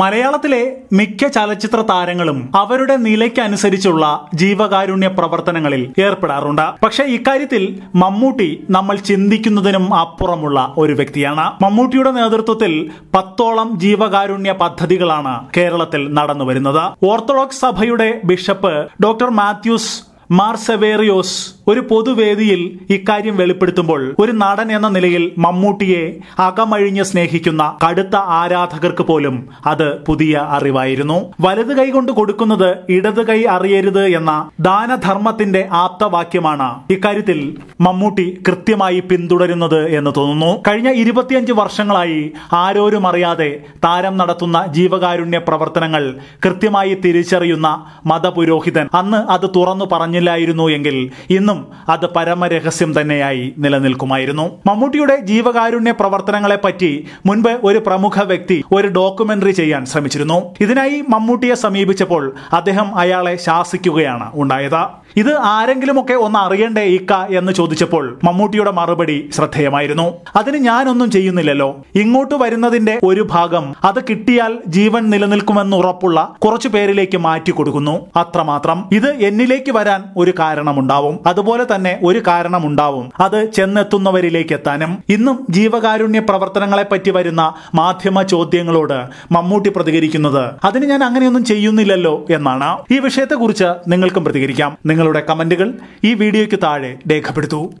മലയാളത്തിലെ മിക്ക ചലച്ചിത്ര താരങ്ങളും അവരുടെ നിലയ്ക്കനുസരിച്ചുള്ള ജീവകാരുണ്യ പ്രവർത്തനങ്ങളിൽ ഏർപ്പെടാറുണ്ട് പക്ഷേ ഇക്കാര്യത്തിൽ മമ്മൂട്ടി നമ്മൾ ചിന്തിക്കുന്നതിനും അപ്പുറമുള്ള ഒരു വ്യക്തിയാണ് മമ്മൂട്ടിയുടെ നേതൃത്വത്തിൽ പത്തോളം ജീവകാരുണ്യ പദ്ധതികളാണ് കേരളത്തിൽ നടന്നുവരുന്നത് ഓർത്തഡോക്സ് സഭയുടെ ബിഷപ്പ് ഡോക്ടർ മാത്യൂസ് മാർസവേറിയോസ് ഒരു പൊതുവേദിയിൽ ഇക്കാര്യം വെളിപ്പെടുത്തുമ്പോൾ ഒരു നടൻ എന്ന നിലയിൽ മമ്മൂട്ടിയെ അകമഴിഞ്ഞ് സ്നേഹിക്കുന്ന കടുത്ത ആരാധകർക്ക് പോലും അത് പുതിയ അറിവായിരുന്നു വലത് കൈകൊണ്ട് കൊടുക്കുന്നത് ഇടത് കൈ അറിയരുത് എന്ന ദാനധർമ്മത്തിന്റെ ആപ്തവാക്യമാണ് ഇക്കാര്യത്തിൽ മമ്മൂട്ടി കൃത്യമായി പിന്തുടരുന്നത് എന്ന് തോന്നുന്നു കഴിഞ്ഞ ഇരുപത്തിയഞ്ച് വർഷങ്ങളായി ആരോരും അറിയാതെ താരം നടത്തുന്ന ജീവകാരുണ്യ പ്രവർത്തനങ്ങൾ കൃത്യമായി തിരിച്ചറിയുന്ന മതപുരോഹിതൻ അന്ന് അത് തുറന്നു പറഞ്ഞു കഴിഞ്ഞില്ലായിരുന്നു എങ്കിൽ ഇന്നും അത് പരമരഹസ്യം തന്നെയായി നിലനിൽക്കുമായിരുന്നു മമ്മൂട്ടിയുടെ ജീവകാരുണ്യ പ്രവർത്തനങ്ങളെ പറ്റി മുൻപ് ഒരു പ്രമുഖ വ്യക്തി ഒരു ഡോക്യുമെന്ററി ചെയ്യാൻ ശ്രമിച്ചിരുന്നു ഇതിനായി മമ്മൂട്ടിയെ സമീപിച്ചപ്പോൾ അദ്ദേഹം അയാളെ ശാസിക്കുകയാണ് ഉണ്ടായത് ഇത് ആരെങ്കിലുമൊക്കെ ഒന്ന് അറിയണ്ടേ ഇക്ക എന്ന് ചോദിച്ചപ്പോൾ മമ്മൂട്ടിയുടെ മറുപടി ശ്രദ്ധേയമായിരുന്നു അതിന് ഞാനൊന്നും ചെയ്യുന്നില്ലല്ലോ ഇങ്ങോട്ട് വരുന്നതിന്റെ ഒരു ഭാഗം അത് കിട്ടിയാൽ ജീവൻ നിലനിൽക്കുമെന്ന് ഉറപ്പുള്ള കുറച്ചു പേരിലേക്ക് മാറ്റി കൊടുക്കുന്നു അത്രമാത്രം ഇത് എന്നിലേക്ക് വരാൻ ഒരു കാരണമുണ്ടാവും അതുപോലെ തന്നെ ഒരു കാരണമുണ്ടാവും അത് ചെന്നെത്തുന്നവരിലേക്ക് എത്താനും ഇന്നും ജീവകാരുണ്യ പ്രവർത്തനങ്ങളെ പറ്റി വരുന്ന മാധ്യമ ചോദ്യങ്ങളോട് മമ്മൂട്ടി പ്രതികരിക്കുന്നത് അതിന് ഞാൻ അങ്ങനെയൊന്നും ചെയ്യുന്നില്ലല്ലോ എന്നാണ് ഈ വിഷയത്തെക്കുറിച്ച് നിങ്ങൾക്കും പ്രതികരിക്കാം നിങ്ങളുടെ കമന്റുകൾ ഈ വീഡിയോയ്ക്ക് താഴെ രേഖപ്പെടുത്തൂ